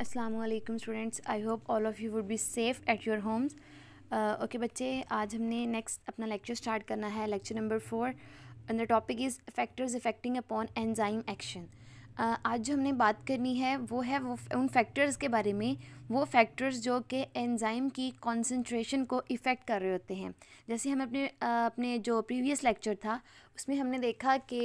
Aslam students I hope all of you would be safe at your homes okay बच्चे आज हमने next अपना lecture start करना है lecture number four and the topic is factors affecting upon enzyme action आज जो हमने बात करनी है वो है वो उन फैक्टर्स के बारे में वो फैक्टर्स जो कि एंज़ाइम की कॉन्सेंट्रेशन को इफ़ेक्ट कर रहे होते हैं जैसे हम अपने अपने जो प्रीवियस लेक्चर था उसमें हमने देखा कि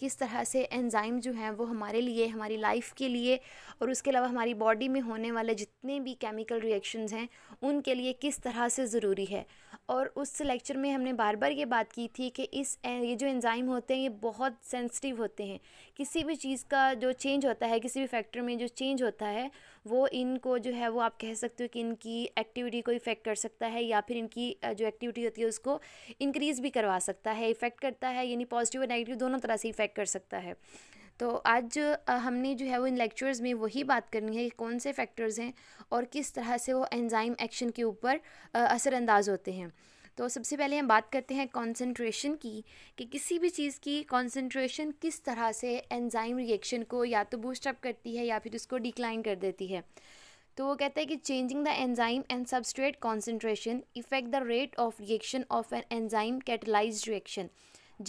किस तरह से एंज़ाइम जो हैं वो हमारे लिए हमारी लाइफ के लिए और उसके अलावा हमारी बॉडी में होने वाले जितने भी केमिकल रिएक्शंस हैं उनके लिए किस तरह से ज़रूरी है और उस लेक्चर में हमने बार बार ये बात की थी कि इस ये जो एंज़ाइम होते हैं ये बहुत सेंसिटिव होते हैं किसी भी चीज़ का जो चेंज होता है किसी भी फैक्टर में जो चेंज होता है वो इनको जो है वो आप कह सकते हो कि इनकी एक्टिविटी को इफ़ेक्ट कर सकता है या फिर इनकी जो एक्टिविटी होती है उसको इंक्रीज़ भी करवा सकता है इफ़ेक्ट करता है यानी पॉजिटिव और नेगेटिव दोनों तरह से इफ़ेक्ट कर सकता है तो आज हमने जो है वो इन लेक्चर्स में वही बात करनी है कि कौन से फैक्टर्स हैं और किस तरह से वो एंजाइम एक्शन के ऊपर असरअंदाज होते हैं तो सबसे पहले हम बात करते हैं कंसंट्रेशन की कि किसी भी चीज़ की कंसंट्रेशन किस तरह से एंजाइम रिएक्शन को या तो बूस्टअप करती है या फिर उसको डिक्लाइन कर देती है तो वो कहता है कि changing the enzyme and substrate concentration affect the rate of reaction of an enzyme catalyse reaction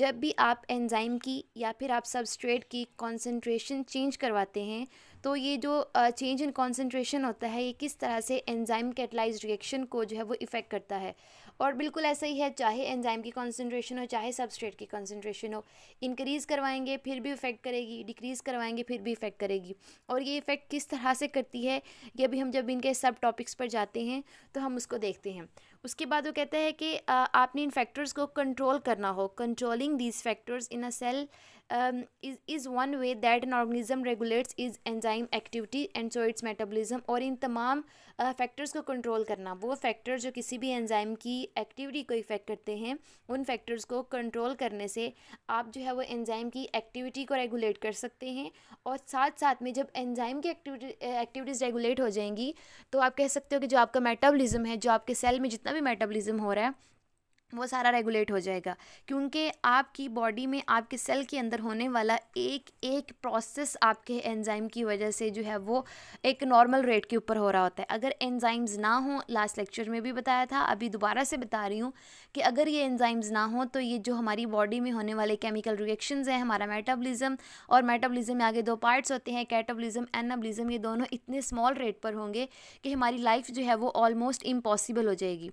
जब भी आप एंजाइम की या फिर आप सबस्ट्रेट की कॉन्सेंट्रेशन चेंज करवाते हैं तो ये जो चेंज इन कॉन्सेंट्रेशन होता है ये किस तरह से एंजाइम कैटलाइज रिएक्शन को जो है वो इफ़ेक्ट करता है और बिल्कुल ऐसा ही है चाहे एंजाइम की कॉन्सेंट्रेशन हो चाहे सबस्ट्रेट की कॉन्सेंट्रेशन हो इंक्रीज़ करवाएंगे फिर भी इफेक्ट करेगी डिक्रीज़ करवाएंगे फिर भी इफेक्ट करेगी और ये इफेक्ट किस तरह से करती है ये भी हम जब इनके सब टॉपिक्स पर जाते हैं तो हम उसको देखते हैं उसके बाद वो कहता है कि आपने इन फैक्टर्स को कंट्रोल करना हो controlling these factors in a cell is is one way that an organism regulates is enzyme activity and so its metabolism और इन तमाम फैक्टर्स uh, को कंट्रोल करना वो फैक्टर जो किसी भी एंजाइम की एक्टिविटी को इफ़ेक्ट करते हैं उन फैक्टर्स को कंट्रोल करने से आप जो है वो एंजाइम की एक्टिविटी को रेगुलेट कर सकते हैं और साथ साथ में जब एंजाइम की एक्टिविटी एक्टिविटीज़ रेगुलेट हो जाएंगी तो आप कह सकते हो कि जो आपका मेटाबॉलिज्म है जो आपके सेल में जितना अभी मेटाबॉलिज्म हो रहा है वो सारा रेगुलेट हो जाएगा क्योंकि आपकी बॉडी में आपके सेल के अंदर होने वाला एक एक प्रोसेस आपके एंजाइम की वजह से जो है वो एक नॉर्मल रेट के ऊपर हो रहा होता है अगर एंजाइम्स ना हो लास्ट लेक्चर में भी बताया था अभी दोबारा से बता रही हूँ कि अगर ये एंजाइम्स ना हो तो ये जो हमारी बॉडी में होने वाले केमिकल रिएक्शंस हैं हमारा मेटाबलिज़म और मेटाबलिज़म में आगे दो पार्ट्स होते हैं कैटाबलिज़म एनाबलिज़म ये दोनों इतने स्मॉल रेट पर होंगे कि हमारी लाइफ जो है वो ऑलमोस्ट इम्पॉसिबल हो जाएगी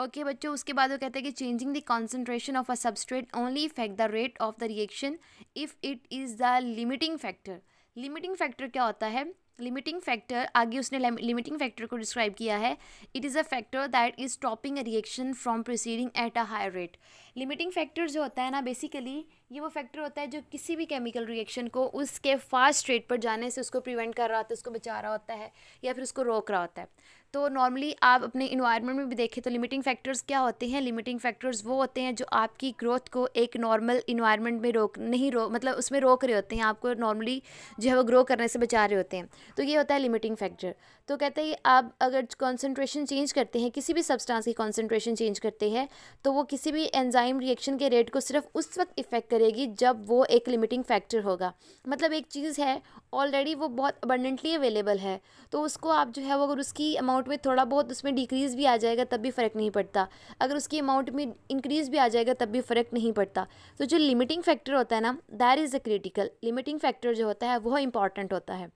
ओके okay, बच्चों उसके बाद वो कहते हैं कि changing the concentration of a substrate only affect the rate of the reaction if it is the limiting factor limiting factor क्या होता है लिमिटिंग फैक्टर आगे उसने लिमिटिंग फैक्टर को डिस्क्राइब किया है it is a factor that is stopping a reaction from proceeding at a high rate limiting factor जो होता है ना बेसिकली ये वो फैक्टर होता है जो किसी भी केमिकल रिएक्शन को उसके फास्ट रेट पर जाने से उसको प्रिवेंट कर रहा होता है उसको बचा रहा होता है या फिर उसको रोक रहा होता है तो नॉर्मली आप अपने इन्वायरमेंट में भी देखें तो लिमिटिंग फैक्टर्स क्या होते हैं लिमिटिंग फैक्टर्स वो होते हैं जो आपकी ग्रोथ को एक नॉर्मल इन्वायरमेंट में रोक नहीं रो मतलब उसमें रोक रहे होते हैं आपको नॉर्मली जो है वो ग्रो करने से बचा रहे होते हैं तो ये होता है लिमिटिंग फैक्टर तो कहते हैं आप अगर कॉन्सेंट्रेशन चेंज करते हैं किसी भी सब्सटांस की कॉन्सेंट्रेशन चेंज करते हैं तो वो किसी भी एनजाइम रिएक्शन के रेट को सिर्फ उस वक्त इफेक्ट करेगी जब वो एक लिमिटिंग फैक्टर होगा मतलब एक चीज़ है ऑलरेडी वो बहुत अबंडेंटली अवेलेबल है तो उसको आप जो है वो अगर उसकी अमाउंट अमाउंट में थोड़ा बहुत उसमें डिक्रीज़ भी आ जाएगा तब भी फ़र्क नहीं पड़ता अगर उसकी अमाउंट में इंक्रीज़ भी आ जाएगा तब भी फ़र्क नहीं पड़ता तो जो लिमिटिंग फैक्टर होता है ना that is a critical limiting factor जो होता है वह इंपॉर्टेंट होता है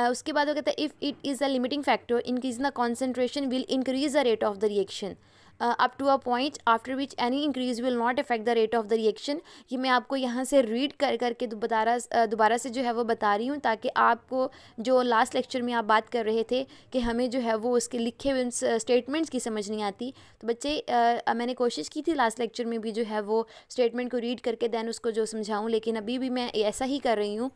Uh, उसके बाद वो कहता है if it is a limiting factor increase the concentration will increase the rate of the reaction up to a point after which any increase will not affect the rate of the reaction ये मैं आपको यहाँ से read कर करके दोबारा uh, दोबारा से जो है वो बता रही हूँ ताकि आपको जो लास्ट लेक्चर में आप बात कर रहे थे कि हमें जो है वो उसके लिखे हुए स्टेटमेंट्स की समझ नहीं आती तो बच्चे आ, uh, मैंने कोशिश की थी लास्ट लेक्चर में भी जो है वो स्टेटमेंट को रीड करके देन उसको जो समझाऊँ लेकिन अभी भी मैं ऐसा ही कर रही हूँ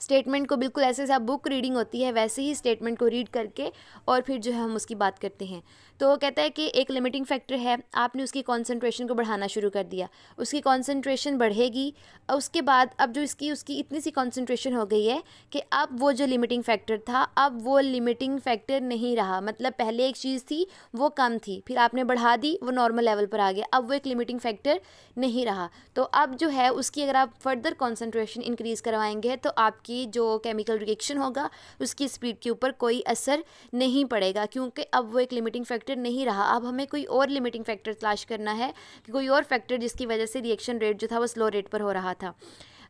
स्टेटमेंट को बिल्कुल ऐसे जैसे बुक रीडिंग होती है वैसे ही स्टेटमेंट को रीड करके और फिर जो है हम उसकी बात करते हैं तो कहता है कि एक लिमिटिंग फैक्टर है आपने उसकी कॉन्सेंट्रेशन को बढ़ाना शुरू कर दिया उसकी कॉन्सेंट्रेशन बढ़ेगी और उसके बाद अब जो इसकी उसकी इतनी सी कॉन्सेंट्रेशन हो गई है कि अब वो जो लिमिटिंग फैक्टर था अब वो लिमिटिंग फैक्टर नहीं रहा मतलब पहले एक चीज़ थी वो कम थी फिर आपने बढ़ा दी वो नॉर्मल लेवल पर आ गया अब वो एक लिमिटिंग फैक्टर नहीं रहा तो अब जो है उसकी अगर आप फर्दर कॉन्सेंट्रेशन इंक्रीज़ करवाएंगे तो आपकी जो केमिकल रिएक्शन होगा उसकी स्पीड के ऊपर कोई असर नहीं पड़ेगा क्योंकि अब वो एक लिमिटिंग फैक्टर फैक्टर नहीं रहा अब हमें कोई और लिमिटिंग फैक्टर तलाश करना है कि कोई और फैक्टर जिसकी वजह से रिएक्शन रेट जो था वो स्लो रेट पर हो रहा था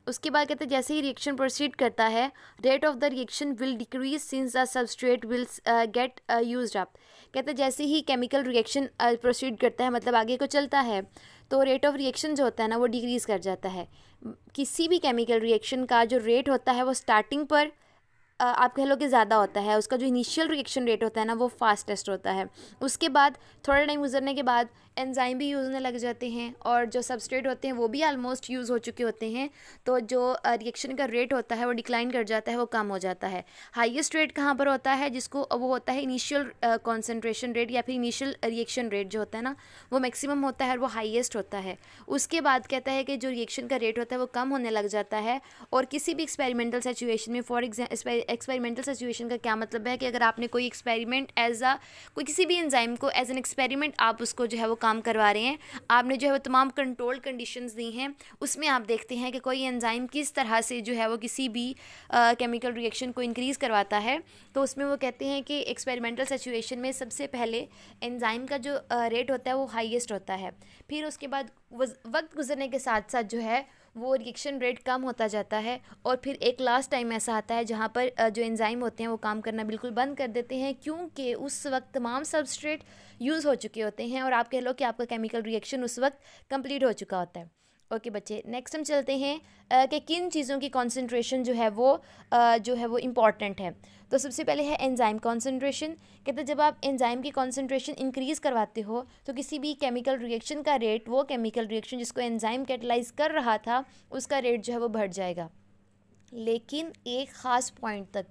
उसके बाद कहते हैं जैसे ही रिएक्शन प्रोसीड करता है rate of the reaction will decrease since the substrate will get use up कहते हैं जैसे ही केमिकल रिएक्शन प्रोसीड करता है मतलब आगे को चलता है तो रेट ऑफ रिएक्शन जो होता है ना वो डिक्रीज़ कर जाता है किसी भी केमिकल रिएक्शन का जो रेट होता है वो स्टार्टिंग पर आप कह लो कि ज़्यादा होता है उसका जो इनिशियल रिएक्शन रेट होता है ना वो फास्टेस्ट होता है उसके बाद थोड़ा टाइम गुजरने के बाद एंजाइम भी यूज़ होने लग जाते हैं और जो सबस्ट्रेट होते हैं वो भी आलमोस्ट यूज़ हो चुके होते हैं तो जो रिएक्शन का रेट होता है वो डिक्लाइन कर जाता है वो कम हो जाता है हाइएस्ट रेट कहाँ पर होता है जिसको वो होता है इनिशियल कॉन्सेंट्रेशन रेट या फिर इनिशियल रिएक्शन रेट जो होता है ना वो मैक्सिमम होता है और वो हाइएस्ट होता है उसके बाद कहता है कि जो रिएक्शन का रेट होता है वो कम होने लग जाता है और किसी भी एक्सपेरिमेंटल सिचुएशन में फॉर एक्सपेरिमेंटल सिचुएशन का क्या मतलब है कि अगर आपने कोई एक्सपेरिमेंट एज अ कोई किसी भी एंजाइम को एज एन एक्सपेरिमेंट आप उसको जो है वो कम काम करवा रहे हैं आपने जो है वो तमाम कंट्रोल कंडीशंस दी हैं उसमें आप देखते हैं कि कोई एंजाइम किस तरह से जो है वो किसी भी केमिकल रिएक्शन को इंक्रीज़ करवाता है तो उसमें वो कहते हैं कि एक्सपेरिमेंटल सिचुएशन में सबसे पहले एंजाइम का जो रेट होता है वो हाइस्ट होता है फिर उसके बाद वक्त गुजरने के साथ साथ जो है वो रिएक्शन रेट कम होता जाता है और फिर एक लास्ट टाइम ऐसा आता है जहाँ पर जो एंजाइम होते हैं वो काम करना बिल्कुल बंद कर देते हैं क्योंकि उस वक्त तमाम सबस्ट्रेट यूज़ हो चुके होते हैं और आप कह लो कि आपका केमिकल रिएक्शन उस वक्त कंप्लीट हो चुका होता है ओके okay, बच्चे नेक्स्ट हम चलते हैं आ, कि किन चीज़ों की कॉन्सेंट्रेशन जो है वो आ, जो है वो इम्पॉर्टेंट है तो सबसे पहले है एंजाइम कॉन्सेंट्रेशन कहते हैं जब आप एंजाइम की कॉन्सेंट्रेशन इंक्रीज़ करवाते हो तो किसी भी केमिकल रिएक्शन का रेट वो केमिकल रिएक्शन जिसको एंजाइम कैटलाइज कर रहा था उसका रेट जो है वो बढ़ जाएगा लेकिन एक ख़ास पॉइंट तक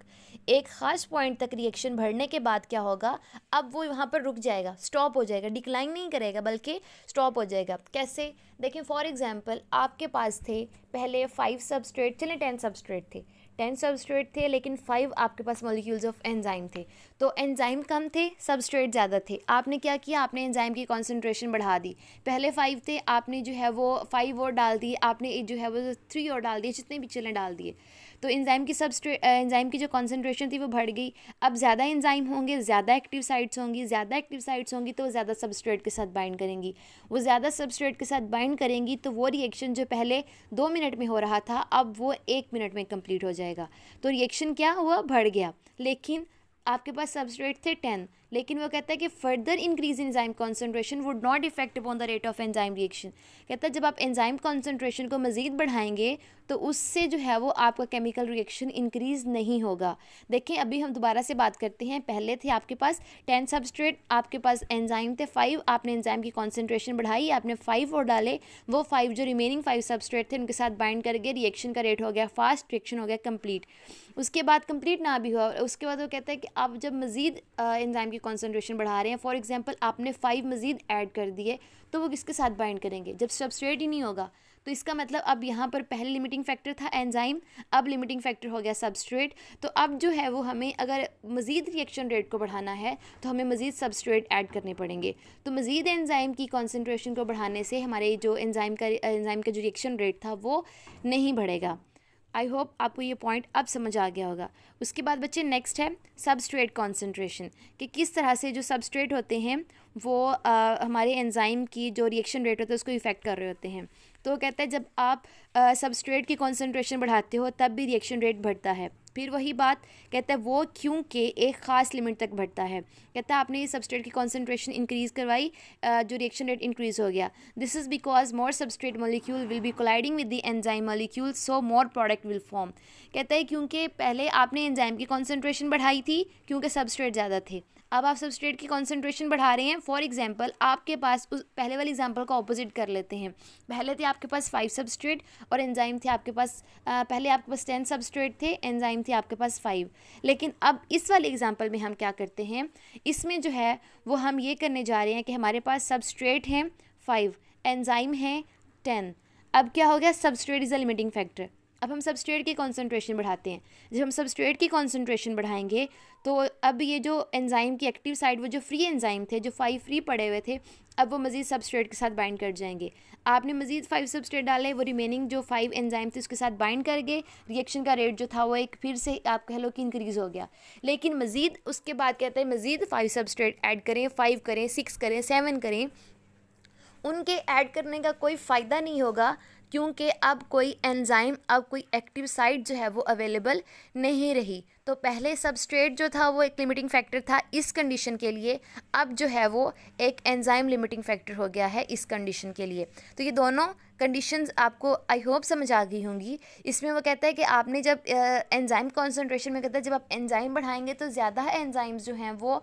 एक ख़ास पॉइंट तक रिएक्शन बढ़ने के बाद क्या होगा अब वो यहाँ पर रुक जाएगा स्टॉप हो जाएगा डिक्लाइन नहीं करेगा बल्कि स्टॉप हो जाएगा कैसे देखें फॉर एग्ज़ाम्पल आपके पास थे पहले फाइव सबस्ट्रेट चले टेन सबस्ट्रेट थे टेन सबस्ट्रेट थे लेकिन फाइव आपके पास मॉलिक्यूल्स ऑफ एंजाइम थे तो एंजाइम कम थे सबस्ट्रेट ज़्यादा थे आपने क्या किया आपने एंजाइम की कॉन्सेंट्रेशन बढ़ा दी पहले फाइव थे आपने जो है वो फाइव और डाल दिए आपने जो है वो थ्री और डाल दिए जितने भी चलें डाल दिए तो इंजाइम की सबस्ट्रे इंजाइम की जो कॉन्सेंट्रेशन थी वो बढ़ गई अब ज़्यादा इंजाइम होंगे ज़्यादा एक्टिव साइट्स होंगी ज़्यादा एक्टिव साइट्स होंगी तो ज़्यादा सबस्ट्रेट के साथ बाइंड करेंगी वो ज़्यादा सबस्ट्रेट के साथ बाइंड करेंगी तो वो रिएक्शन जो पहले दो मिनट में हो रहा था अब वो एक मिनट में कम्प्लीट हो जाएगा तो रिएक्शन क्या हुआ बढ़ गया लेकिन आपके पास सबस्ट्रेट थे टेन लेकिन वो कहता है कि further increase in enzyme concentration would not effect upon the rate of enzyme reaction कहता है जब आप एंजाइम कॉन्सेंट्रेशन को मज़ीद बढ़ाएंगे तो उससे जो है वो आपका केमिकल रिएक्शन इंक्रीज़ नहीं होगा देखें अभी हम दोबारा से बात करते हैं पहले थे आपके पास टेन सबस्ट्रेट आपके पास एंजाइम थे फाइव आपने एंजाइम की कॉन्सेंट्रेशन बढ़ाई आपने फाइव और डाले वो फाइव जो रिमेनिंग फाइव सबस्ट्रेट थे उनके साथ बाइंड करके रिएक्शन का रेट हो गया फास्ट रिएक्शन हो गया कम्प्लीट उसके बाद कम्प्लीट ना भी हुआ उसके बाद वो कहता है कि आप जब मज़ीद इंजाइम की कॉन्सनट्रेशन बढ़ा रहे हैं फॉर एग्ज़ाम्पल आपने फाइव मज़ीद ऐड कर दिए तो वो किसके साथ बाइंड करेंगे जब सबस्ट्रेट ही नहीं होगा तो इसका मतलब अब यहाँ पर पहले लिमिटिंग फैक्टर था एंजाइम अब लिमिटिंग फैक्टर हो गया सबस्ट्रेट तो अब जो है वो हमें अगर मज़ीद रिएक्शन रेट को बढ़ाना है तो हमें मज़ीद सबस्ट्रेट ऐड करने पड़ेंगे तो मज़ीद एंजाइम की कॉन्सनट्रेशन को बढ़ाने से हमारे जो एंजाइम का एंजाइम का जो रिएक्शन रेट था वो नहीं बढ़ेगा आई होप आपको ये पॉइंट अब समझ आ गया होगा उसके बाद बच्चे नेक्स्ट है सबस्ट्रेट कॉन्सेंट्रेशन कि किस तरह से जो सबस्ट्रेट होते हैं वो आ, हमारे एंजाइम की जो रिएक्शन रेट होता है उसको इफ़ेक्ट कर रहे होते हैं तो कहता है जब आप सबस्ट्रेट की कॉन्सेंट्रेशन बढ़ाते हो तब भी रिएक्शन रेट बढ़ता है फिर वही बात कहता है वो क्योंकि एक ख़ास लिमिट तक बढ़ता है कहता है आपने ये सबस्ट्रेट की कॉन्सेंट्रेशन इंक्रीज़ करवाई जो रिएक्शन रेट इंक्रीज़ हो गया this is because more substrate molecule will be colliding with the enzyme molecule so more product will form कहता है क्योंकि पहले आपने एंजाइम की कॉन्सेंट्रेशन बढ़ाई थी क्योंकि सबस्ट्रेट ज़्यादा थे अब आप सबस्ट्रेट की कॉन्सेंट्रेशन बढ़ा रहे हैं फॉर एग्जाम्पल आपके पास उस पहले वाले एग्जाम्पल का ऑपोजिट कर लेते हैं पहले थे आपके पास फाइव सबस्ट्रेट और एंजाइम थे आपके पास पहले आपके पास टेन सबस्ट्रेट थे एंजाइम थे आपके पास फाइव लेकिन अब इस वाले एग्जाम्पल में हम क्या करते हैं इसमें जो है वो हम ये करने जा रहे हैं कि हमारे पास सबस्ट्रेट हैं फाइव एनजाइम हैं टेन अब क्या हो गया substrate is a limiting factor अब हम सबस्ट्रेट की कॉन्सेंट्रेशन बढ़ाते हैं जब हम सबस्ट्रेट की कॉन्सेंट्रेशन बढ़ाएंगे तो अब ये जो एंजाइम की एक्टिव साइड वो जो फ्री एंजाइम थे जो फाइव फ्री पड़े हुए थे अब वो मज़ीद सबस्ट्रेट के साथ बाइंड कर जाएंगे आपने मज़ीद फाइव सबस्ट्रेट डाले वो रिमेनिंग जो फाइव एंजाइम थे उसके साथ बाइंड कर गए रिएक्शन का रेट जो था वो एक फिर से आप कह लो कि इंक्रीज़ हो गया लेकिन मज़ीद उसके बाद कहते हैं मज़ीद फाइव सबस्ट्रेट ऐड करें फाइव करें सिक्स करें सेवन करें उनके ऐड करने का कोई फ़ायदा नहीं होगा क्योंकि अब कोई एंजाइम अब कोई एक्टिव साइट जो है वो अवेलेबल नहीं रही तो पहले सबस्ट्रेट जो था वो एक लिमिटिंग फैक्टर था इस कंडीशन के लिए अब जो है वो एक एंजाइम लिमिटिंग फैक्टर हो गया है इस कंडीशन के लिए तो ये दोनों कंडीशंस आपको आई होप समझ आ गई होंगी इसमें वो कहता है कि आपने जब एंजाइम कॉन्सेंट्रेशन में कहता है जब आप एंजाइम बढ़ाएंगे तो ज़्यादा एंजाइम्स जो हैं वो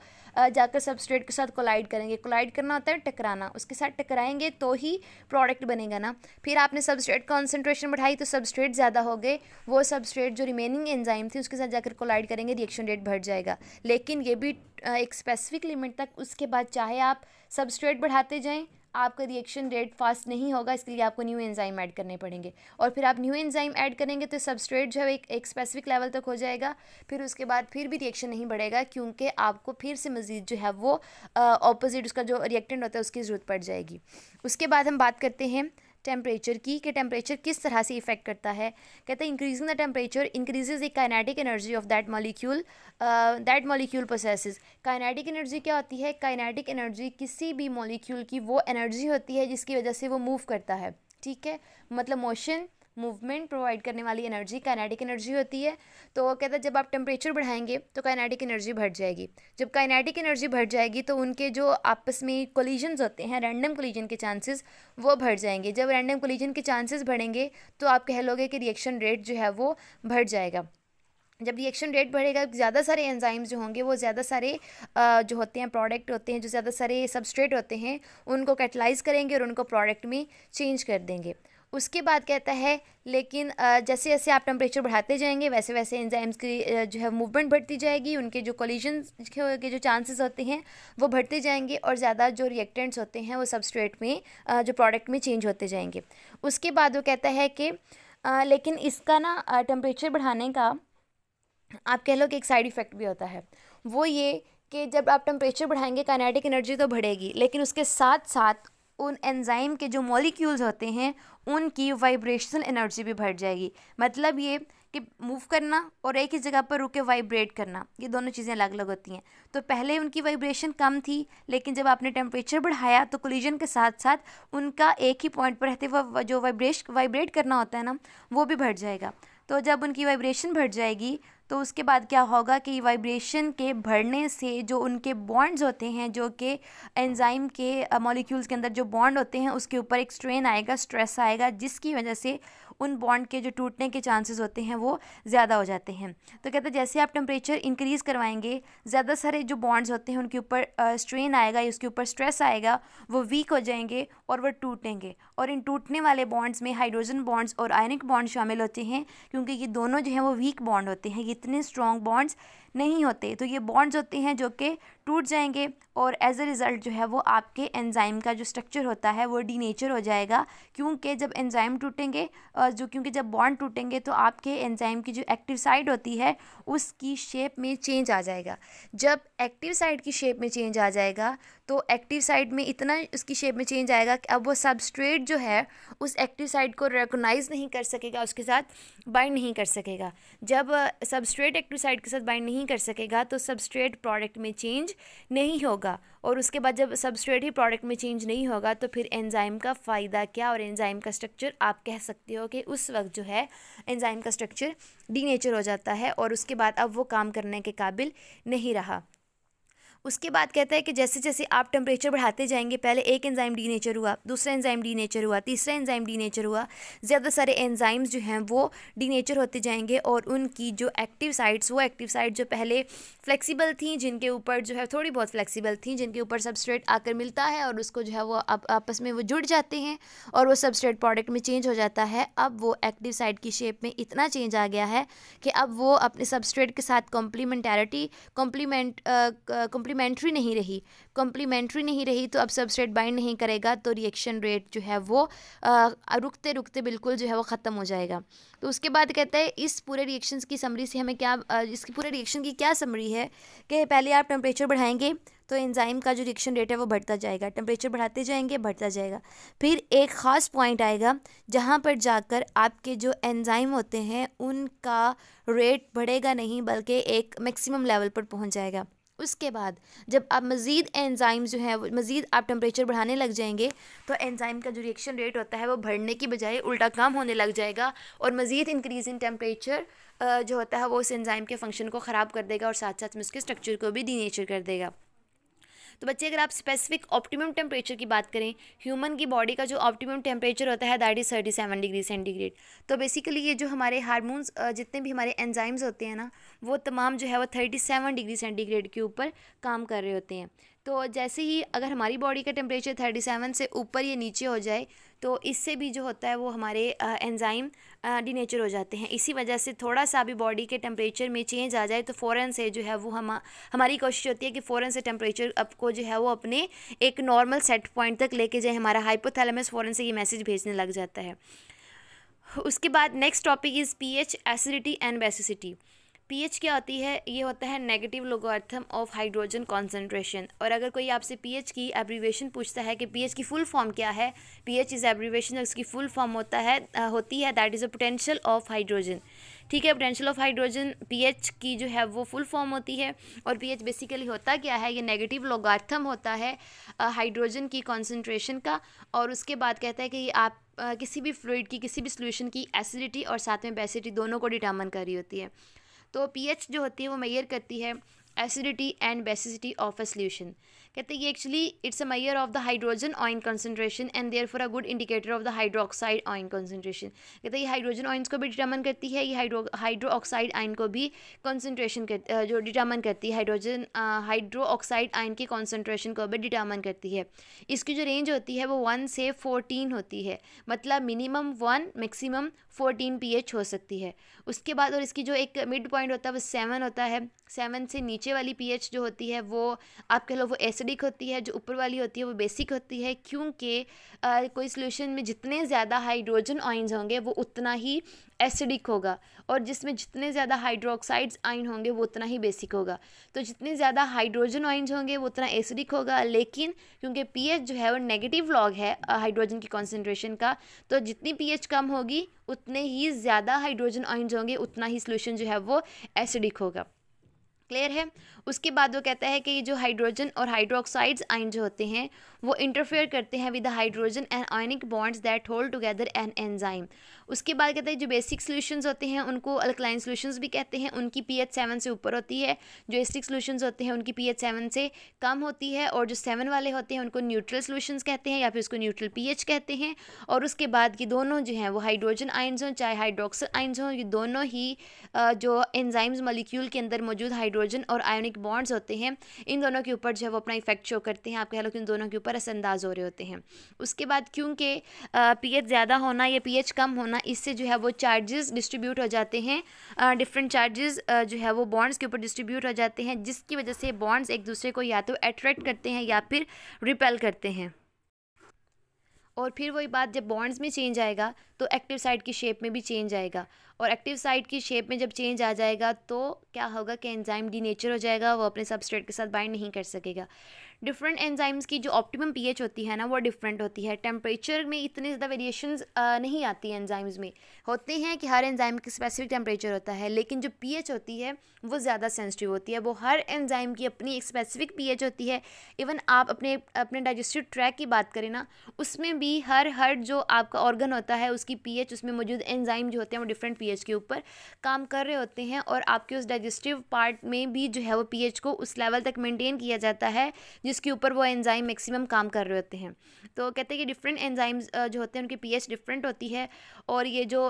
जाकर सबस्ट्रेट के साथ कोलाइड करेंगे कोलाइड करना होता है टकराना उसके साथ टकराएंगे तो ही प्रोडक्ट बनेगा ना फिर आपने सबस्ट्रेट कॉन्सेंट्रेशन बढ़ाई तो सबस्ट्रेट ज़्यादा हो गए वो सबस्ट्रेट जो रिमेनिंग एंजाइम थी उसके साथ जाकर कोलाइड डिवाइड करेंगे रिएक्शन रेट बढ़ जाएगा लेकिन ये भी एक स्पेसिफिक लिमिट तक उसके बाद चाहे आप सबस्ट्रेट बढ़ाते जाएं आपका रिएक्शन रेट फास्ट नहीं होगा इसके लिए आपको न्यू एंजाइम ऐड करने पड़ेंगे और फिर आप न्यू एंजाइम ऐड करेंगे तो सबस्ट्रेट जो है एक एक स्पेसिफिक लेवल तक हो जाएगा फिर उसके बाद फिर भी रिएक्शन नहीं बढ़ेगा क्योंकि आपको फिर से मज़ीद जो है वो ऑपोजिट उसका जो रिएक्टेंट होता है उसकी ज़रूरत पड़ जाएगी उसके बाद हम बात करते हैं टेम्परेचर की कि टेम्परेचर किस तरह से इफेक्ट करता है कहते हैं increasing the temperature increases the kinetic energy of that molecule that molecule processes kinetic energy क्या होती है काइनेटिक एनर्जी किसी भी मॉलिक्यूल की वो एनर्जी होती है जिसकी वजह से वो मूव करता है ठीक है मतलब मोशन मूवमेंट प्रोवाइड करने वाली एनर्जी काइनेटिक एनर्जी होती है तो वो कहता है जब आप टेम्परेचर बढ़ाएंगे तो काइनेटिक एनर्जी बढ़ जाएगी जब काइनेटिक एनर्जी बढ़ जाएगी तो उनके जो आपस में कोलिजन होते हैं रैंडम कोलिजन के चांसेस वो बढ़ जाएंगे जब रैंडम कोलिजन के चांसेस बढ़ेंगे तो आप कह लोगे कि रिएक्शन रेट जो है वो बढ़ जाएगा जब रिएक्शन रेट बढ़ेगा ज़्यादा सारे एंजाइम्स जो होंगे वो ज़्यादा सारे जो होते हैं प्रोडक्ट होते हैं जो ज़्यादा सारे सबस्ट्रेट होते हैं उनको कैटलाइज करेंगे और उनको प्रोडक्ट में चेंज कर देंगे उसके बाद कहता है लेकिन जैसे जैसे आप टेम्परेचर बढ़ाते जाएंगे वैसे वैसे एंजाइम्स की जो है मूवमेंट बढ़ती जाएगी उनके जो कोलिजन के जो चांसेस होते हैं वो बढ़ते जाएंगे और ज़्यादा जो रिएक्टेंट्स होते हैं वो सबस्ट्रेट में जो प्रोडक्ट में चेंज होते जाएंगे उसके बाद वो कहता है कि लेकिन इसका ना टेम्परेचर बढ़ाने का आप कह लो कि एक साइड इफ़ेक्ट भी होता है वो ये कि जब आप टेम्परेचर बढ़ाएंगे काइनेटिक एनर्जी तो बढ़ेगी लेकिन उसके साथ साथ उन एंजाइम के जो मॉलिक्यूल्स होते हैं उनकी वाइब्रेशनल एनर्जी भी बढ़ जाएगी मतलब ये कि मूव करना और एक ही जगह पर रुके वाइब्रेट करना ये दोनों चीज़ें अलग अलग होती हैं तो पहले उनकी वाइब्रेशन कम थी लेकिन जब आपने टेम्परेचर बढ़ाया तो कोलिजन के साथ साथ उनका एक ही पॉइंट पर रहते हुए जो वाइब्रेश वाइब्रेट करना होता है ना वो भी बढ़ जाएगा तो जब उनकी वाइब्रेशन बढ़ जाएगी तो उसके बाद क्या होगा कि वाइब्रेशन के बढ़ने से जो उनके बॉन्ड्स होते हैं जो कि एंजाइम के मॉलिक्यूल्स के अंदर जो बॉन्ड होते हैं उसके ऊपर एक स्ट्रेन आएगा स्ट्रेस आएगा जिसकी वजह से उन बॉन्ड के जो टूटने के चांसेस होते हैं वो ज़्यादा हो जाते हैं तो कहते हैं जैसे आप टेम्परेचर इंक्रीज़ करवाएंगे ज़्यादा सारे जो बॉन्ड्स होते हैं उनके ऊपर स्ट्रेन आएगा या उसके ऊपर स्ट्रेस आएगा वो वीक हो जाएंगे और वह टूटेंगे और इन टूटने वाले बॉन्ड्स में हाइड्रोजन बॉन्ड्स और आयनिक बॉन्ड शामिल होते हैं क्योंकि ये दोनों जो हैं वो वीक बॉन्ड होते हैं इतने स्ट्रॉन्ग बॉन्ड्स नहीं होते तो ये बॉन्ड्स होते हैं जो कि टूट जाएंगे और एज अ रिज़ल्ट जो है वो आपके एंजाइम का जो स्ट्रक्चर होता है वो डीनेचर हो जाएगा क्योंकि जब एंजाइम टूटेंगे जो क्योंकि जब बॉन्ड टूटेंगे तो आपके एंजाइम की जो एक्टिव साइड होती है उसकी शेप में चेंज आ जाएगा जब एक्टिव साइड की शेप में चेंज आ जाएगा तो एक्टिव साइड में इतना उसकी शेप में चेंज आएगा कि अब वो सबस्ट्रेट जो है उस एक्टिव साइड को रिकोगनाइज़ नहीं कर सकेगा उसके साथ बाइंड नहीं कर सकेगा जब सबस्ट्रेट एक्टिव साइड के साथ बाइंड नहीं कर सकेगा तो सबस्ट्रेट प्रोडक्ट में चेंज नहीं होगा और उसके बाद जब सबस्ट्रेट ही प्रोडक्ट में चेंज नहीं होगा तो फिर एंजाइम का फ़ायदा क्या और एंजाइम का स्ट्रक्चर आप कह सकते हो कि उस वक्त जो है एंजाइम का स्ट्रक्चर डीनेचर हो जाता है और उसके बाद अब वो काम करने के काबिल नहीं रहा उसके बाद कहता है कि जैसे जैसे आप टेम्परेचर बढ़ाते जाएंगे पहले एक एंजाइम डी नेचर हुआ दूसरा एंजाइम डी नेचर हुआ तीसरा एंजाइम डी नेचर हुआ ज़्यादा सारे एंजाइम्स जो हैं वो डी नेचर होते जाएंगे और उनकी जो एक्टिव साइट्स वो एक्टिव साइट जो पहले फ्लेक्सिबल थी जिनके ऊपर जो है थोड़ी बहुत फ्लेक्सिबल थी जिनके ऊपर सबस्ट्रेट आकर मिलता है और उसको जो है वो आपस में वो जुड़ जाते हैं और वो सबस्ट्रेट प्रोडक्ट में चेंज हो जाता है अब वो एक्टिव साइट की शेप में इतना चेंज आ गया है कि अब वो अपने सबस्ट्रेट के साथ कॉम्प्लीमेंटैरिटी कॉम्प्लीमेंट कॉम्प्लीमेंट कॉम्प्लीमेंट्री नहीं रही कॉम्प्लीमेंट्री नहीं रही तो अब सबस्ट्रेट बाइंड नहीं करेगा तो रिएक्शन रेट जो है वो आ, रुकते रुकते बिल्कुल जो है वो ख़त्म हो जाएगा तो उसके बाद कहता है इस पूरे रिएक्शन की समरी से हमें क्या इसकी पूरे रिएक्शन की क्या समरी है कि पहले आप टेम्परेचर बढ़ाएंगे तो एंजाइम का जो रिएक्शन रेट है वो बढ़ता जाएगा टेम्परेचर बढ़ाते जाएंगे बढ़ता जाएगा फिर एक ख़ास पॉइंट आएगा जहाँ पर जाकर आपके जो एंजाइम होते हैं उनका रेट बढ़ेगा नहीं बल्कि एक मैक्सिमम लेवल पर पहुँच जाएगा उसके बाद जब आप मज़ीद एंजाइम जो हैं मज़ीद आप टेम्परेचर बढ़ाने लग जाएंगे तो एंजाइम का जो रिएक्शन रेट होता है वो बढ़ने की बजाय उल्टा कम होने लग जाएगा और मज़ीद इंक्रीज़ इन टेम्परेचर जो होता है वो उस एंजाइम के फंक्शन को ख़राब कर देगा और साथ साथ में उसके स्ट्रक्चर को भी डी नेचर कर देगा तो बच्चे अगर आप स्पेसिफिक ऑप्टिमम टेम्परेचर की बात करें ह्यूमन की बॉडी का जो ऑप्टिमम टेम्परेचर होता है that is thirty seven degree centigrade तो बेसिकली ये जो हमारे हारमोन्स जितने भी हमारे एनजाइम्स होते हैं ना वो तमाम जो है वो थर्टी सेवन डिग्री सेंटीग्रेड के ऊपर काम कर रहे होते हैं तो जैसे ही अगर हमारी बॉडी का टेम्परेचर थर्टी सेवन से ऊपर या नीचे हो जाए तो इससे भी जो होता है वो हमारे एंजाइम डिनेचर हो जाते हैं इसी वजह से थोड़ा सा भी बॉडी के टेम्परेचर में चेंज आ जाए तो फ़ौरन से जो है वो हम हमारी कोशिश होती है कि फ़ौरन से टेम्परेचर आपको जो है वो अपने एक नॉर्मल सेट पॉइंट तक लेके जाए हमारा हाइपोथैलेमस फ़ौरन से ये मैसेज भेजने लग जाता है उसके बाद next topic is H acidity and basicity pH क्या होती है ये होता है negative logarithm of hydrogen concentration और अगर कोई आपसे पीएच की एब्रीवेशन पूछता है कि पीएच की फुल फॉर्म क्या है पीएच इज़ एब्रीवेशन उसकी फुल फॉर्म होता है होती है that is a potential of hydrogen ठीक है पोटेंशियल ऑफ हाइड्रोजन पीएच की जो है वो फुल फॉर्म होती है और पीएच बेसिकली होता क्या है ये नेगेटिव लोगार्थम होता है हाइड्रोजन की कॉन्सेंट्रेशन का और उसके बाद कहता है कि ये आप आ, किसी भी फ्लूड की किसी भी सॉल्यूशन की एसिडिटी और साथ में बेसिडिटी दोनों को डिटामन कर रही होती है तो पीएच जो होती है वो मैयर करती है acidity and basicity of a solution कहते हैं ये actually it's a measure of the hydrogen ion concentration and therefore a good indicator of the hydroxide ion concentration कहते हैं ये हाइड्रोजन ऑइन्स को भी डिटर्मन करती है ये हाइड्रो हाइड्रोक्साइड आइन को भी कंसनट्रेशन कर जो डिटर्मन करती है हाइड्रोजन हाइड्रोक्साइड आइन की कॉन्सनट्रेशन को भी डिटर्मन करती है इसकी जो रेंज होती है वो वन से फोर्टीन होती है मतलब minimum one maximum fourteen H हो सकती है उसके बाद और इसकी जो एक मिड पॉइंट होता है वो सेवन होता है सेवन से नीचे वाली एच जो होती है वो आप कह लो वो एसिड एसिडिक होती है जो ऊपर वाली होती है वो बेसिक होती है क्योंकि कोई सोल्यूशन में जितने ज़्यादा हाइड्रोजन आइन्स होंगे वो उतना ही एसिडिक होगा और जिसमें जितने ज़्यादा हाइड्रोक्साइड्स आइन होंगे वो उतना ही बेसिक होगा तो जितने ज़्यादा हाइड्रोजन आइन्स होंगे वो उतना एसिडिक होगा लेकिन क्योंकि पी जो है वो नेगेटिव लॉग है हाइड्रोजन की कॉन्सेंट्रेशन का तो जितनी पी कम होगी उतने ही ज़्यादा हाइड्रोजन आइन्स होंगे उतना ही सोल्यूशन जो है वो एसिडिक होगा क्लियर है उसके बाद वो कहता है कि जो हाइड्रोजन और हाइड्रोक्साइड्स आइन जो होते हैं वो इंटरफेयर करते हैं with hydrogen and ionic bonds that hold together an enzyme उसके बाद कहते हैं जो बेसिक सोल्यूशंस होते हैं उनको अल्कलाइन सोल्यूशंस भी कहते हैं उनकी पी एच सेवन से ऊपर होती है जो एसिक सोल्यूशन होते हैं उनकी पी एच सेवन से कम होती है और जो सेवन वाले होते हैं उनको न्यूट्रल सोल्यूशन कहते हैं या फिर उसको न्यूट्रल पी एच कहते हैं और उसके बाद ये दोनों जो हैं वो हाइड्रोजन आइन्स हों चाहे हाइड्रोक्सल आइन्स हों ये दोनों ही जो एनजाइम्स मलिक्यूल के अंदर मौजूद हाइड्रोजन और आयोनिक बॉन्ड्स होते हैं इन दोनों के ऊपर जो है वो अपना इफेक्ट शो करते हैं आप कह लो कि इन दोनों के ऊपर असरअंदाज हो रहे होते हैं उसके बाद क्योंकि पीएच ज़्यादा होना या पीएच कम होना इससे जो है वो चार्जेस डिस्ट्रीब्यूट हो जाते हैं डिफरेंट चार्जेस जो है वो बॉन्ड्स के ऊपर डिस्ट्रीब्यूट हो जाते हैं जिसकी वजह से बॉन्ड्स एक दूसरे को या तो अट्रैक्ट करते हैं या फिर रिपेल करते हैं और फिर वही बात जब बॉन्ड्स में चेंज आएगा तो एक्टिव साइड की शेप में भी चेंज आएगा और एक्टिव साइड की शेप में जब चेंज आ जाएगा तो क्या होगा कि एंजाइम डी नेचर हो जाएगा वो अपने सबस्ट्रेट के साथ बाइंड नहीं कर सकेगा डिफरेंट एंजाइम्स की जो ऑप्टिमम पीएच होती है ना वो डिफरेंट होती है टेम्परेचर में इतनी ज़्यादा वेरिएशन नहीं आती है एंजाइम्स में होते हैं कि हर एंजाइम की स्पेसिफिक टेम्परेचर होता है लेकिन जो पी होती है वो ज़्यादा सेंसिटिव होती है वो हर एंजाइम की अपनी एक स्पेसिफिक पी होती है इवन आप अपने अपने डाइजेस्टिव ट्रैक की बात करें ना उसमें भी हर हर जो आपका ऑर्गन होता है उसकी पी उसमें मौजूद एंजाइम जो होते हैं वो डिफरेंट पी के ऊपर काम कर रहे होते हैं और आपके उस डाइजेस्टिव पार्ट में भी जो है वो पीएच को उस लेवल तक मेंटेन किया जाता है जिस जिसके ऊपर वो एंजाइम मैक्सिमम काम कर रहे होते हैं तो कहते हैं कि डिफरेंट एंजाइम्स जो होते हैं उनकी पीएच डिफरेंट होती है और ये जो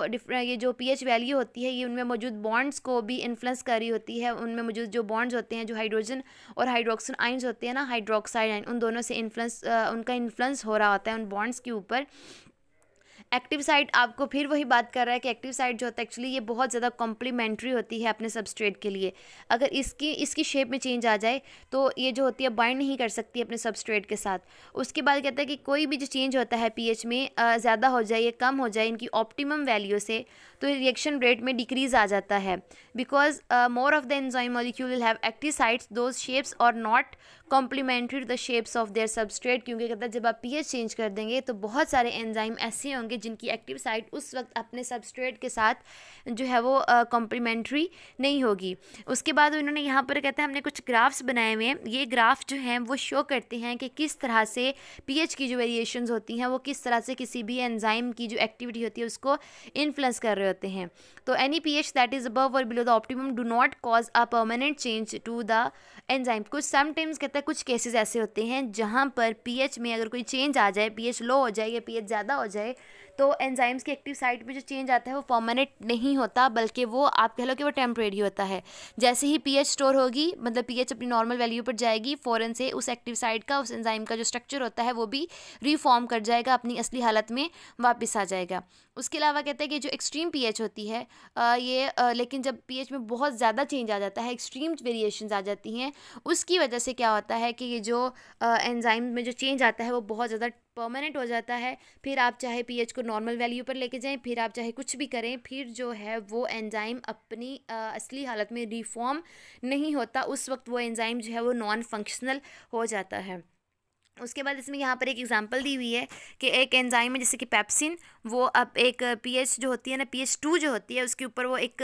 ये जो पीएच वैल्यू होती है ये उनमें मौजूद बॉन्ड्स को भी इन्फ्लुएंस कर रही होती है उनमें मौजूद जो बॉन्ड्स होते हैं जो हाइड्रोजन और हाइड्रोक्सन आइन्स होते हैं ना हाइड्रोक्साइड आइन उन दोनों से इन्फ्लुएंस उनका इन्फ्लुएंस हो रहा होता है उन बॉन्ड्स के ऊपर एक्टिव साइड आपको फिर वही बात कर रहा है कि एक्टिव साइड जो होता है एक्चुअली ये बहुत ज़्यादा कॉम्प्लीमेंट्री होती है अपने सबस्ट्रेट के लिए अगर इसकी इसकी शेप में चेंज आ जाए तो ये जो होती है बाइंड नहीं कर सकती अपने सबस्ट्रेट के साथ उसके बाद कहता है कि कोई भी जो चेंज होता है पी में ज़्यादा हो जाए या कम हो जाए इनकी ऑप्टिमम वैल्यू से तो रिएक्शन रेट में डिक्रीज आ जाता है because more of the enzyme molecule will have active sites those shapes और not complementary the shapes of their substrate क्योंकि कहता है जब आप पीएच चेंज कर देंगे तो बहुत सारे एंजाइम ऐसे होंगे जिनकी एक्टिव साइट उस वक्त अपने सबस्ट्रेट के साथ जो है वो कॉम्प्लीमेंट्री uh, नहीं होगी उसके बाद उन्होंने यहाँ पर कहते हैं हमने कुछ ग्राफ्स बनाए हुए हैं ये ग्राफ जो हैं वो शो करते हैं कि किस तरह से पी की जो वेरिएशन होती हैं वो किस तरह से किसी भी एंजाइम की जो एक्टिविटी होती है उसको इन्फ्लुएंस कर रहे रहते हैं तो any P H that is above और below the optimum do not cause a permanent change to the enzyme कुछ समटाइम्स कहता है कुछ केसेस ऐसे होते हैं जहाँ पर पी एच में अगर कोई चेंज आ जाए पी एच लो हो जाए या पी एच ज़्यादा हो जाए तो एंजाइम्स की एक्टिव साइट में जो चेंज आता है वो परमानेंट नहीं होता बल्कि वो आप कह लो कि वो टेम्प्रेरी होता है जैसे ही पीएच स्टोर होगी मतलब पीएच अपनी नॉर्मल वैल्यू पर जाएगी फ़ौरन से उस एक्टिव साइट का उस एंजाइम का जो स्ट्रक्चर होता है वो भी रिफॉर्म कर जाएगा अपनी असली हालत में वापस आ जाएगा उसके अलावा कहते हैं कि जो एक्सट्रीम पी होती है ये लेकिन जब पी में बहुत ज़्यादा चेंज आ जाता है एक्सट्रीम वेरिएशन आ जाती हैं उसकी वजह से क्या होता है कि ये जो एंजाइम में जो चेंज आता है वो बहुत ज़्यादा परमानेंट हो जाता है फिर आप चाहे पीएच को नॉर्मल वैल्यू पर लेके जाएं फिर आप चाहे कुछ भी करें फिर जो है वो एंजाइम अपनी आ, असली हालत में रिफॉर्म नहीं होता उस वक्त वो एंजाइम जो है वो नॉन फंक्शनल हो जाता है उसके बाद इसमें यहाँ पर एक एग्जांपल दी हुई है कि एक एंजाइम है जैसे कि पेप्सिन वो अब एक पीएच जो होती है ना पीएच टू जो होती है उसके ऊपर वो एक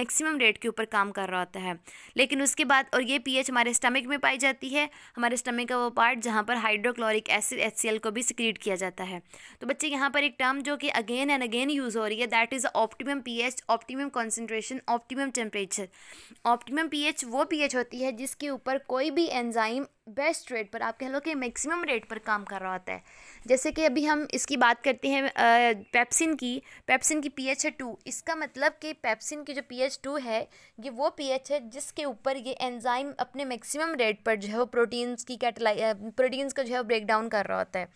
मैक्सिमम रेट के ऊपर काम कर रहा होता है लेकिन उसके बाद और ये पीएच हमारे स्टमक में पाई जाती है हमारे स्टमक का वो पार्ट जहाँ पर हाइड्रोक्लोरिक एसिड एच को भी सिक्रीट किया जाता है तो बच्चे यहाँ पर एक टर्म जो कि अगेन एंड अगेन यूज़ हो रही है that is optimum P H optimum concentration optimum temperature optimum P वो पी होती है जिसके ऊपर कोई भी एनजाइम बेस्ट रेट पर आप कह लो कि मैक्सिमम रेट पर काम कर रहा होता है जैसे कि अभी हम इसकी बात करते हैं पेप्सिन की पेप्सिन की पीएच है टू इसका मतलब कि पेप्सिन की जो पीएच टू है ये वो पीएच है जिसके ऊपर ये एंजाइम अपने मैक्सिमम रेट पर जो है वो प्रोटीन्स की कैटलाई प्रोटीन्स का जो है ब्रेक डाउन कर रहा होता है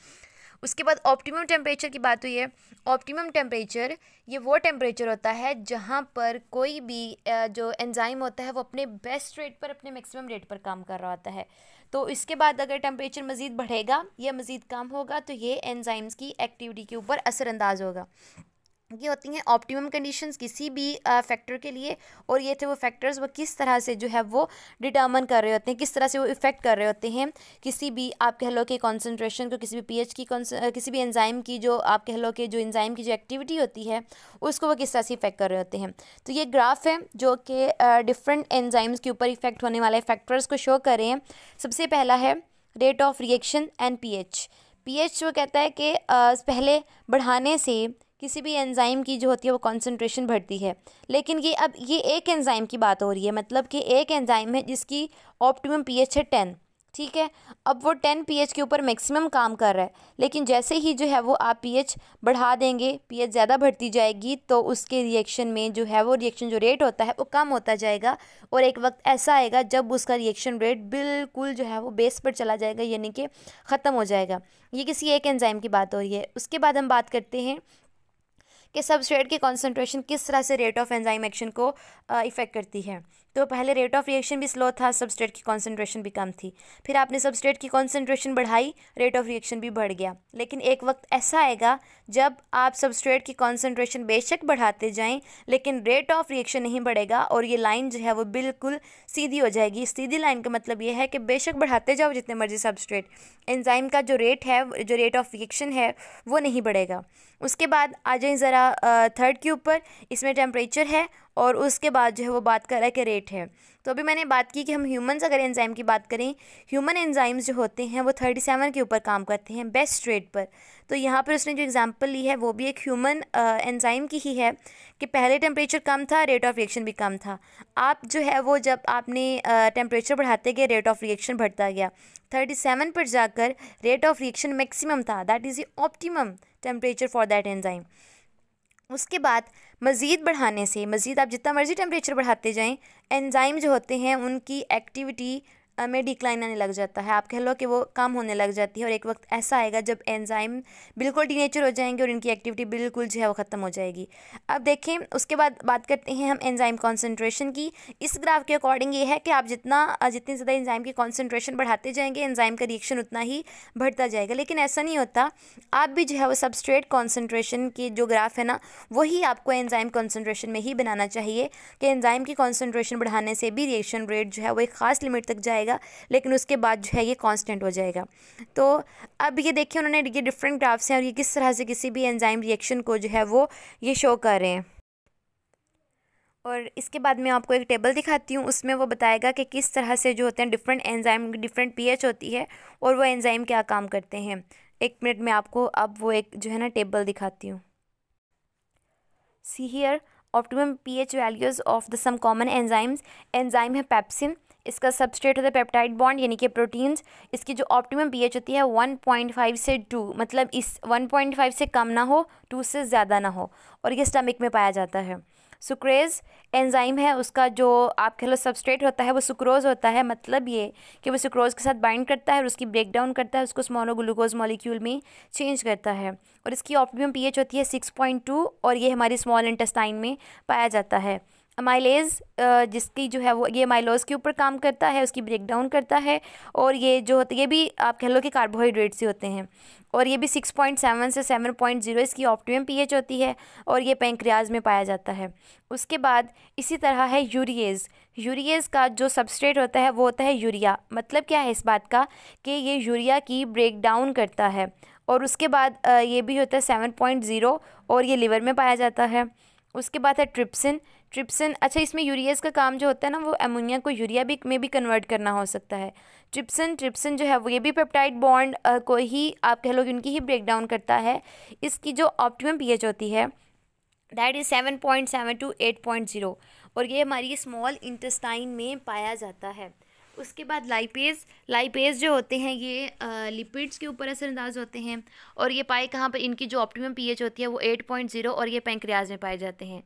उसके बाद ऑप्टिमम टेम्परेचर की बात हुई है ऑप्टिमम टेम्परेचर ये वो टेम्परेचर होता है जहाँ पर कोई भी जो एंजाइम होता है वो अपने बेस्ट रेट पर अपने मैक्सिमम रेट पर काम कर रहा होता है तो इसके बाद अगर टेम्परेचर मज़ीद बढ़ेगा या मज़ीद कम होगा तो ये एनजाइम्स की एक्टिविटी के ऊपर असरअंदाज होगा ये होती हैं ऑप्टिमम कंडीशंस किसी भी फैक्टर के लिए और ये थे वो फैक्टर्स वो किस तरह से जो है वो डिटर्मन कर रहे होते हैं किस तरह से वो इफ़ेक्ट कर रहे होते हैं किसी भी आप कह लो कि कॉन्सेंट्रेशन को किसी भी पीएच की किसी भी एंजाइम की जो आप कह लो कि जो एंजाइम की जो एक्टिविटी होती है उसको वो किस तरह से इफेक्ट कर रहे होते हैं तो ये ग्राफ है जो कि डिफरेंट एनजाइम्स के ऊपर इफेक्ट होने वाले फैक्टर्स को शो कर रहे हैं सबसे पहला है rate of reaction and P H P H वो कहता है कि पहले बढ़ाने से किसी भी एंजाइम की जो होती है वो कॉन्सेंट्रेशन बढ़ती है लेकिन ये अब ये एक एंजाइम की बात हो रही है मतलब कि एक एंजाइम है जिसकी ऑप्टिमम पीएच है टेन ठीक है अब वो टेन पीएच के ऊपर मैक्सिमम काम कर रहा है लेकिन जैसे ही जो है वो आप पीएच बढ़ा देंगे पीएच ज़्यादा बढ़ती जाएगी तो उसके रिएक्शन में जो है वो रिएक्शन जो रेट होता है वो कम होता जाएगा और एक वक्त ऐसा आएगा जब उसका रिएक्शन रेट बिल्कुल जो है वो बेस पर चला जाएगा यानी कि ख़त्म हो जाएगा ये किसी एक एंजाइम की बात हो रही है उसके बाद हम बात करते हैं कि सबस्ट्रेट की कॉन्सेंट्रेशन किस तरह से रेट ऑफ एंजाइम एक्शन को इफ़ेक्ट करती है तो पहले रेट ऑफ रिएक्शन भी स्लो था सबस्ट्रेट की कॉन्सेंट्रेशन भी कम थी फिर आपने सबस्ट्रेट की कॉन्सेंट्रेशन बढ़ाई रेट ऑफ रिएक्शन भी बढ़ गया लेकिन एक वक्त ऐसा आएगा जब आप सबस्ट्रेट की कॉन्सेंट्रेशन बेशक बढ़ाते जाएं लेकिन रेट ऑफ रिएक्शन नहीं बढ़ेगा और ये लाइन जो है वो बिल्कुल सीधी हो जाएगी सीधी लाइन का मतलब ये है कि बेशक बढ़ाते जाओ जितने मर्जी सबस्ट्रेट एंजाइम का जो रेट है जो रेट ऑफ रिएक्शन है वो नहीं बढ़ेगा उसके बाद आ जाए ज़रा थर्ड के ऊपर इसमें टेम्परेचर है और उसके बाद जो है वो बात कर रहा है कि रेट है तो अभी मैंने बात की कि हम ह्यूमन्स अगर एंजाइम की बात करें ह्यूमन एंजाइम्स जो होते हैं वो थर्टी सेवन के ऊपर काम करते हैं बेस्ट रेट पर तो यहाँ पर उसने जो एग्ज़ाम्पल ली है वो भी एक ह्यूमन एंजाइम की ही है कि पहले टेम्परेचर कम था रेट ऑफ रिएक्शन भी कम था आप जो है वो जब आपने टेम्परेचर बढ़ाते गए रेट ऑफ रिएक्शन बढ़ता गया थर्टी सेवन पर जाकर रेट ऑफ रिएक्शन मैक्सिमम था that is the optimum temperature for that enzyme उसके बाद मज़ीद बढ़ाने से मज़ीद आप जितना मर्ज़ी टेम्परेचर बढ़ाते जाएं एंज़ाइम जो होते हैं उनकी एक्टिविटी में डिक्लाइन आने लग जाता है आप कह लो कि वो कम होने लग जाती है और एक वक्त ऐसा आएगा जब एंजाइम बिल्कुल डिनेचर हो जाएंगे और इनकी एक्टिविटी बिल्कुल जो है वो ख़त्म हो जाएगी अब देखें उसके बाद बात करते हैं हम एंजाइम कॉन्सेंट्रेशन की इस ग्राफ के अकॉर्डिंग ये है कि आप जितना जितनी ज़्यादा एंजाइम की कॉन्सेंट्रेशन बढ़ाते जाएंगे एंजाइम का रिएक्शन उतना ही बढ़ता जाएगा लेकिन ऐसा नहीं होता आप भी जो है वो सबस्ट्रेट कॉन्सेंट्रेशन की जो ग्राफ है ना वही आपको एंजाइम कॉन्सेंट्रेशन में ही बनाना चाहिए कि एंजाइम की कॉन्सेंट्रेशन बढ़ाने से भी रिएक्शन रेट जो है वो एक ख़ास लिमिट तक जाएगा जाएगा लेकिन उसके बाद जो है ये कांस्टेंट हो जाएगा तो अब ये देखिए उन्होंने ये डिफरेंट ग्राफ्स हैं और ये किस तरह से किसी भी एंजाइम रिएक्शन को जो है वो ये शो कर रहे हैं और इसके बाद मैं आपको एक टेबल दिखाती हूँ उसमें वो बताएगा कि किस तरह से जो होते हैं डिफरेंट एंजाइम डिफरेंट पीएच होती है और वो एंजाइम क्या काम करते हैं एक मिनट में आपको अब वो एक जो है ना टेबल दिखाती हूँ see here optimum pH values of the some common enzymes enzyme है पेप्सिन इसका सबस्ट्रेट होता है पेप्टाइड बॉन्ड यानी कि प्रोटीन्स इसकी जो ऑप्टिमम पीएच होती है 1.5 से 2 मतलब इस 1.5 से कम ना हो 2 से ज़्यादा ना हो और ये स्टमक में पाया जाता है सुक्रेज एंजाइम है उसका जो आप कह लो सबस्ट्रेट होता है वो सुक्रोज होता है मतलब ये कि वो सुक्रोज के साथ बाइंड करता है और उसकी ब्रेक डाउन करता है उसको ग्लूकोज मॉलिक्यूल में चेंज करता है और इसकी ऑप्टिमम पीएच होती है 6.2 और ये हमारी स्मॉल इंटेस्टाइन में पाया जाता है माइलेज uh, जिसकी जो है वो ये माइलोज के ऊपर काम करता है उसकी ब्रेक डाउन करता है और ये जो होते ये भी आप कह लो कि कार्बोहाइड्रेट्स ही होते हैं और ये भी सिक्स पॉइंट सेवन से सेवन पॉइंट ज़ीरो इसकी ऑप्टिमम पीएच होती है और ये पेंक्रियाज में पाया जाता है उसके बाद इसी तरह है यूरिएज यूरिएज का जो सबस्ट्रेट होता है वो होता है यूरिया मतलब क्या है इस बात का कि ये यूरिया की ब्रेक डाउन करता है और उसके बाद uh, ये भी होता है सेवन पॉइंट ज़ीरो और ये लिवर में पाया जाता है उसके बाद है ट्रिप्सिन ट्रिप्सिन अच्छा इसमें यूरियाज का काम जो होता है ना वो एमोनिया को यूरिया भी में भी कन्वर्ट करना हो सकता है ट्रिप्सन ट्रिप्सन जो है वो ये भी पेप्टाइड बॉन्ड को ही आप कह लो उनकी ही ब्रेक डाउन करता है इसकी जो ऑप्टिमम पीएच होती है that is seven point seven to eight point zero और ये हमारी स्मॉल इंटेस्टाइन में पाया जाता है उसके बाद लाइपेज लाइपेज जो होते हैं ये लिपिड्स के ऊपर असरअंदाज होते हैं और ये पाए कहाँ पर इनकी जो ऑप्टिमम पीएच होती है वो एट पॉइंट ज़ीरो और ये पेंक्रियाज में पाए जाते हैं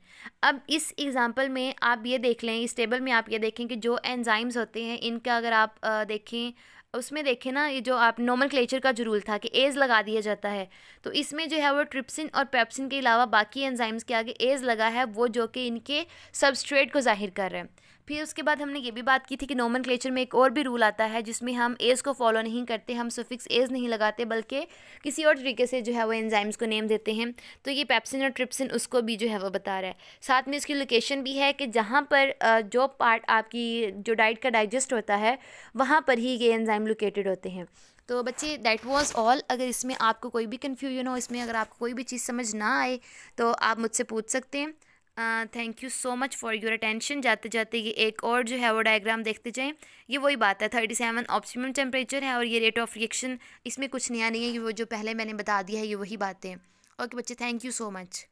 अब इस एग्ज़ाम्पल में आप ये देख लें इस टेबल में आप ये देखें कि जो एनजाइम्स होते हैं इनका अगर आप देखें उसमें देखें ना ये जो आप नॉर्मल क्लेचर का जो रूल था कि एज लगा दिया जाता है तो इसमें जो है वो ट्रिप्सिन और पेप्सिन के अलावा बाकी एंजाइम्स के आगे एज लगा है वो जो कि इनके सबस्ट्रेट को जाहिर कर रहे हैं फिर उसके बाद हमने ये भी बात की थी कि नॉमन क्लेचर में एक और भी रूल आता है जिसमें हम एज को फॉलो नहीं करते हम सुफिक्स एज नहीं लगाते बल्कि किसी और तरीके से जो है वो एंजाइम्स को नेम देते हैं तो ये पैप्सिन और ट्रिप्सिन उसको भी जो है वो बता रहा है साथ में इसकी लोकेशन भी है कि जहाँ पर जो पार्ट आपकी जो डाइट का डाइजेस्ट होता है वहाँ पर ही ये एंजाइम लोकेटेड होते हैं तो बच्चे दैट वॉज ऑल अगर इसमें आपको कोई भी कन्फ्यूजन हो इसमें अगर आपको कोई भी चीज़ समझ ना आए तो आप मुझसे पूछ सकते हैं thank you so much for your attention जाते जाते ये एक और जो है वो डायग्राम देखते जाएं ये वही बात है थर्टी सेवन ऑप्सिमम टेम्परेचर है और ये रेट ऑफ रिएक्शन इसमें कुछ नया नहीं है ये वो जो पहले मैंने बता दिया है ये वही बातें ओके बच्चे थैंक यू सो मच